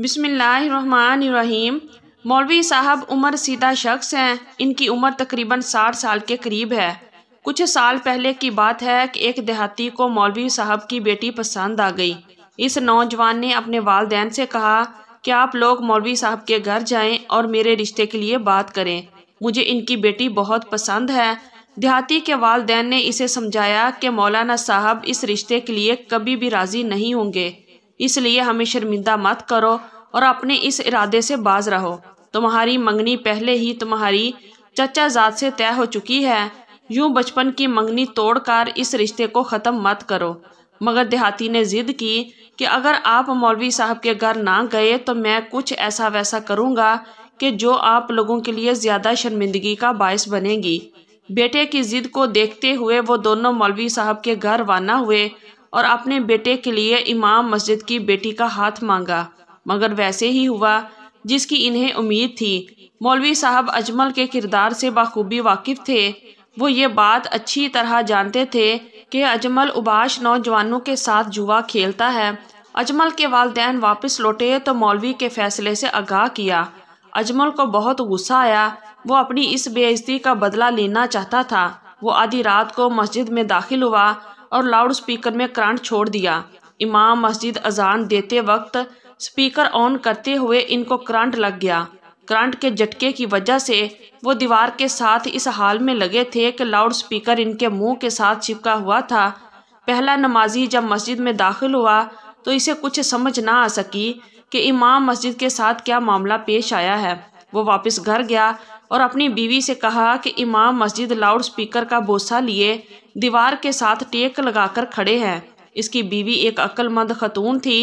बिसमीम मौलवी साहब उम्र सीधा शख्स हैं इनकी उम्र तकरीबन साठ साल के करीब है कुछ साल पहले की बात है कि एक देहाती को मौलवी साहब की बेटी पसंद आ गई इस नौजवान ने अपने वालदेन से कहा कि आप लोग मौलवी साहब के घर जाएं और मेरे रिश्ते के लिए बात करें मुझे इनकी बेटी बहुत पसंद है देहाती के वालदेन ने इसे समझाया कि मौलाना साहब इस रिश्ते के लिए कभी भी राज़ी नहीं होंगे इसलिए हमें शर्मिंदा मत करो और अपने इस इरादे से बाज रहो तुम्हारी मंगनी पहले ही तुम्हारी जात से तय हो चुकी है यूं बचपन की मंगनी तोड़कर इस रिश्ते को ख़त्म मत करो मगर देहाती ने ज़िद की कि अगर आप मौलवी साहब के घर ना गए तो मैं कुछ ऐसा वैसा करूँगा कि जो आप लोगों के लिए ज़्यादा शर्मिंदगी का बायस बनेगी बेटे की ज़िद को देखते हुए वो दोनों मौलवी साहब के घर वाना हुए और अपने बेटे के लिए इमाम मस्जिद की बेटी का हाथ मांगा मगर वैसे ही हुआ जिसकी इन्हें उम्मीद थी मौलवी साहब अजमल के किरदार से बखूबी वाकिफ थे वो ये बात अच्छी तरह जानते थे कि अजमल उबाश नौजवानों के साथ जुआ खेलता है अजमल के वालदेन वापस लौटे तो मौलवी के फैसले से आगाह किया अजमल को बहुत गुस्सा आया वो अपनी इस बेइज्जती का बदला लेना चाहता था वो आधी रात को मस्जिद में दाखिल हुआ और लाउड स्पीकर में करंट छोड़ दिया इमाम मस्जिद अजान देते वक्त स्पीकर ऑन करते हुए इनको करंट लग गया करंट के झटके की वजह से वो दीवार के साथ इस हाल में लगे थे कि लाउड स्पीकर इनके मुंह के साथ चिपका हुआ था पहला नमाजी जब मस्जिद में दाखिल हुआ तो इसे कुछ समझ ना आ सकी कि इमाम मस्जिद के साथ क्या मामला पेश आया है वो वापस घर गया और अपनी बीवी से कहा कि इमाम मस्जिद लाउड स्पीकर का बोसा लिए दीवार के साथ टेक लगाकर खड़े हैं इसकी बीवी एक अक्लमंद खतून थी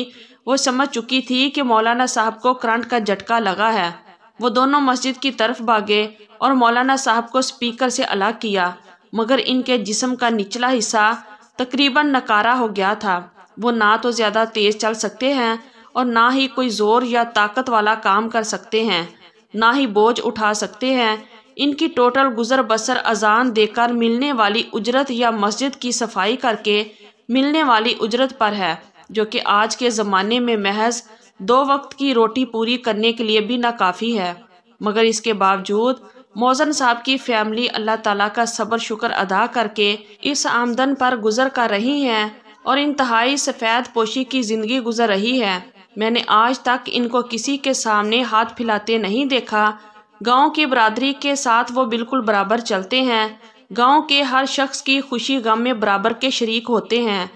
वो समझ चुकी थी कि मौलाना साहब को करंट का झटका लगा है वो दोनों मस्जिद की तरफ भागे और मौलाना साहब को स्पीकर से अलग किया मगर इनके जिसम का निचला हिस्सा तकरीबन नकारा हो गया था वो ना तो ज़्यादा तेज़ चल सकते हैं और ना ही कोई ज़ोर या ताकत वाला काम कर सकते हैं ना ही बोझ उठा सकते हैं इनकी टोटल गुजर बसर अजान देकर मिलने वाली उजरत या मस्जिद की सफाई करके मिलने वाली उजरत पर है जो कि आज के ज़माने में महज दो वक्त की रोटी पूरी करने के लिए भी नाकाफ़ी है मगर इसके बावजूद मोजन साहब की फैमिली अल्लाह ताला का सब्र शुक्र अदा करके इस आमदन पर गुजर कर रही हैं और इंतहाई सफ़ेद पोशी की ज़िंदगी गुजर रही है मैंने आज तक इनको किसी के सामने हाथ फैलाते नहीं देखा गांव की बरादरी के साथ वो बिल्कुल बराबर चलते हैं गांव के हर शख्स की खुशी गम में बराबर के शरीक होते हैं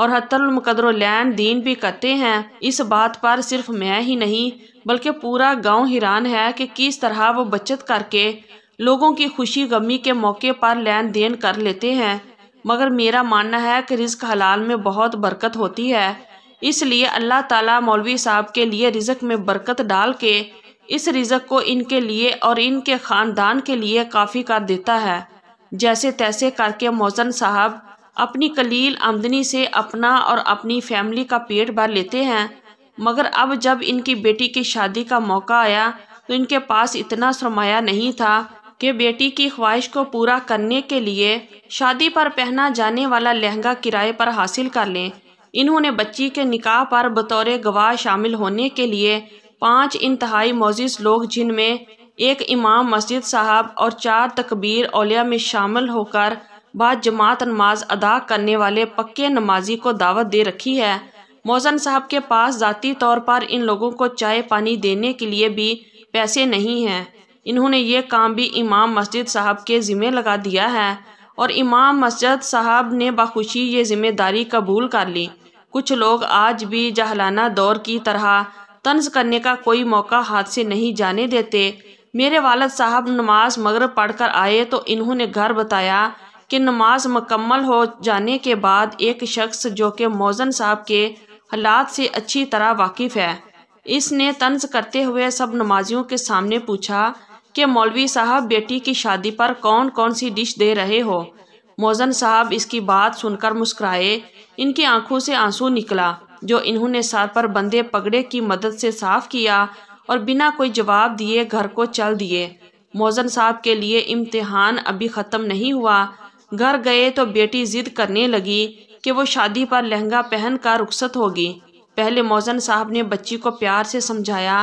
और हतलमकदर लैन दीन भी करते हैं इस बात पर सिर्फ मैं ही नहीं बल्कि पूरा गांव हैरान है कि किस तरह वो बचत करके लोगों की खुशी गमी के मौके पर लेन देन कर लेते हैं मगर मेरा मानना है कि रिज्क हलाल में बहुत बरकत होती है इसलिए अल्लाह ताला मौलवी साहब के लिए रिजक में बरकत डाल के इस रिजक को इनके लिए और इनके ख़ानदान के लिए काफ़ी कर देता है जैसे तैसे करके मौजन साहब अपनी कलील आमदनी से अपना और अपनी फैमिली का पेट भर लेते हैं मगर अब जब इनकी बेटी की शादी का मौका आया तो इनके पास इतना सरमाया नहीं था कि बेटी की ख्वाहिश को पूरा करने के लिए शादी पर पहना जाने वाला लहंगा किराए पर हासिल कर लें इन्होंने बच्ची के निकाह पर बतौर गवाह शामिल होने के लिए पाँच इंतहाई मोजिज़ लोग जिनमें एक इमाम मस्जिद साहब और चार तकबीर ओलिया में शामिल होकर बाद जमात नमाज अदा करने वाले पक्के नमाजी को दावत दे रखी है मोजन साहब के पास ज़ाती तौर पर इन लोगों को चाय पानी देने के लिए भी पैसे नहीं हैं इन्होंने ये काम भी इमाम मस्जिद साहब के ज़िम्मे लगा दिया है और इमाम मस्जिद साहब ने बखुशी ये ज़िम्मेदारी कबूल कर ली कुछ लोग आज भी जहलाना दौर की तरह तंज करने का कोई मौका हाथ से नहीं जाने देते मेरे वालद साहब नमाज मगरब पढ़कर आए तो इन्होंने घर बताया कि नमाज मुकम्मल हो जाने के बाद एक शख्स जो कि मौजन साहब के हालात से अच्छी तरह वाकिफ़ है इसने तंज करते हुए सब नमाजियों के सामने पूछा कि मौलवी साहब बेटी की शादी पर कौन कौन सी डिश दे रहे हो मोजन साहब इसकी बात सुनकर मुस्कराए इनकी आंखों से आंसू निकला जो इन्होंने सार पर बंधे पगड़े की मदद से साफ किया और बिना कोई जवाब दिए घर को चल दिए मोजन साहब के लिए इम्तिहान अभी ख़त्म नहीं हुआ घर गए तो बेटी ज़िद करने लगी कि वो शादी पर लहंगा पहन कर रुखसत होगी पहले मोजन साहब ने बच्ची को प्यार से समझाया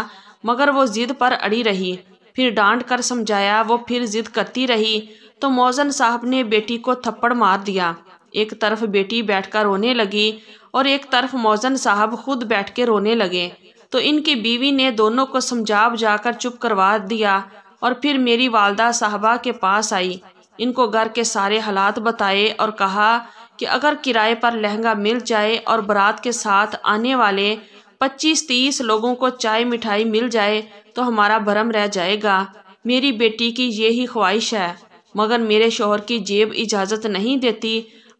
मगर वो ज़िद पर अड़ी रही फिर डांट कर समझाया वो फिर जिद करती रही तो मौजन साहब ने बेटी को थप्पड़ मार दिया एक तरफ बेटी बैठकर रोने लगी और एक तरफ मौजन साहब खुद बैठ के रोने लगे तो इनकी बीवी ने दोनों को समझा बुझाकर चुप करवा दिया और फिर मेरी वालदा साहबा के पास आई इनको घर के सारे हालात बताए और कहा कि अगर किराए पर लहंगा मिल जाए और बारात के साथ आने वाले पच्चीस तीस लोगों को चाय मिठाई मिल जाए तो हमारा भरम रह जाएगा मेरी बेटी की ये ही ख्वाहिश है मगर मेरे शोहर की जेब इजाज़त नहीं देती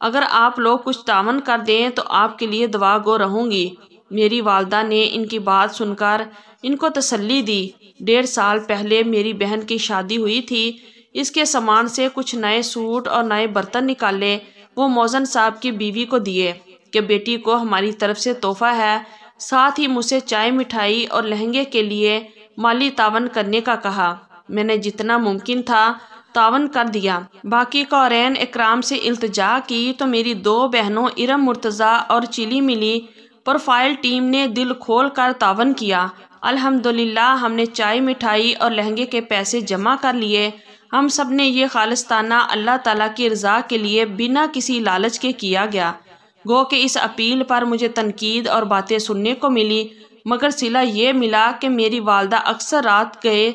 अगर आप लोग कुछ तावन कर दें तो आपके लिए दवा गो रहूँगी मेरी वालदा ने इनकी बात सुनकर इनको तसल्ली दी डेढ़ साल पहले मेरी बहन की शादी हुई थी इसके सामान से कुछ नए सूट और नए बर्तन निकाले वो मोजन साहब की बीवी को दिए कि बेटी को हमारी तरफ से तोहफ़ा है साथ ही मुझसे चाय मिठाई और लहंगे के लिए माली तावन करने का कहा मैंने जितना मुमकिन था तावन कर दिया बाकी कौरन इकराम से इल्तजा की तो मेरी दो बहनों इरम मुर्तज़ा और चिली मिली प्रोफाइल टीम ने दिल खोल कर तावन किया अल्हम्दुलिल्लाह हमने चाय मिठाई और लहंगे के पैसे जमा कर लिए हम सब ने यह खालिस्ताना अल्लाह ताला की रज़ा के लिए बिना किसी लालच के किया गया गो कि इस अपील पर मुझे तनकीद और बातें सुनने को मिली मगर सिला ये मिला कि मेरी वालदा अक्सर रात गए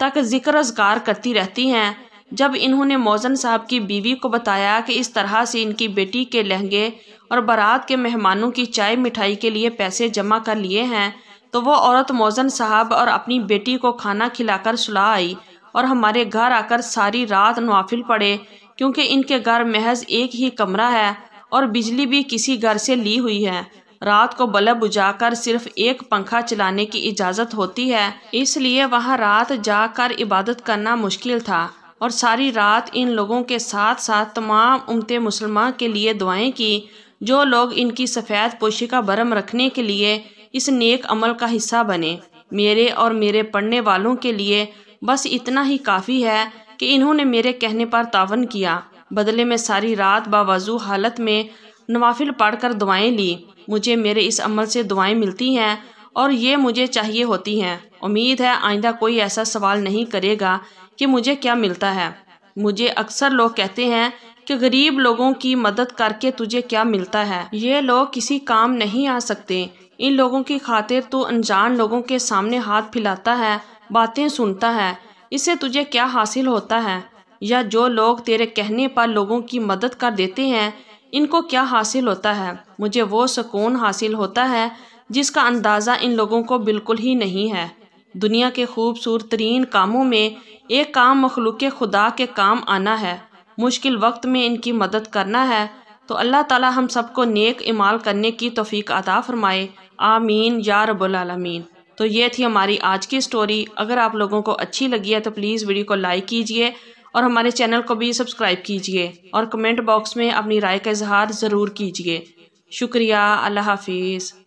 तक जिक्र अजगार करती रहती हैं जब इन्होंने मौजन साहब की बीवी को बताया कि इस तरह से इनकी बेटी के लहंगे और बारात के मेहमानों की चाय मिठाई के लिए पैसे जमा कर लिए हैं तो वो औरत मौजन साहब और अपनी बेटी को खाना खिलाकर सुला आई और हमारे घर आकर सारी रात नवाफिल पड़े क्योंकि इनके घर महज एक ही कमरा है और बिजली भी किसी घर से ली हुई है रात को बल्ब बुझाकर सिर्फ एक पंखा चलाने की इजाज़त होती है इसलिए वहाँ रात जाकर इबादत करना मुश्किल था और सारी रात इन लोगों के साथ साथ तमाम उमते मुसलमान के लिए दुआएं की जो लोग इनकी सफ़ेद पोशी का भरम रखने के लिए इस नेक अमल का हिस्सा बने मेरे और मेरे पढ़ने वालों के लिए बस इतना ही काफ़ी है कि इन्होंने मेरे कहने पर तावन किया बदले में सारी रात बावजू हालत में नवाफिल पढ़कर दुआएं ली मुझे मेरे इस अमल से दुआएं मिलती हैं और ये मुझे चाहिए होती हैं उम्मीद है आइंदा कोई ऐसा सवाल नहीं करेगा कि मुझे क्या मिलता है मुझे अक्सर लोग कहते हैं कि गरीब लोगों की मदद करके तुझे क्या मिलता है ये लोग किसी काम नहीं आ सकते इन लोगों की खातिर तू अनजान लोगों के सामने हाथ फैलाता है बातें सुनता है इससे तुझे क्या हासिल होता है या जो लोग तेरे कहने पर लोगों की मदद कर देते हैं इनको क्या हासिल होता है मुझे वो सुकून हासिल होता है जिसका अंदाज़ा इन लोगों को बिल्कुल ही नहीं है दुनिया के खूबसूरत तरीन कामों में एक काम मखलूक खुदा के काम आना है मुश्किल वक्त में इनकी मदद करना है तो अल्लाह ताला हम सबको नेक इमाल करने की तोफ़ी अदा फ़रमाए आमीन या रबालमीन तो ये थी हमारी आज की स्टोरी अगर आप लोगों को अच्छी लगी है तो प्लीज़ वीडियो को लाइक कीजिए और हमारे चैनल को भी सब्सक्राइब कीजिए और कमेंट बॉक्स में अपनी राय का इजहार ज़रूर कीजिए शुक्रिया अल्लाह हाफिज़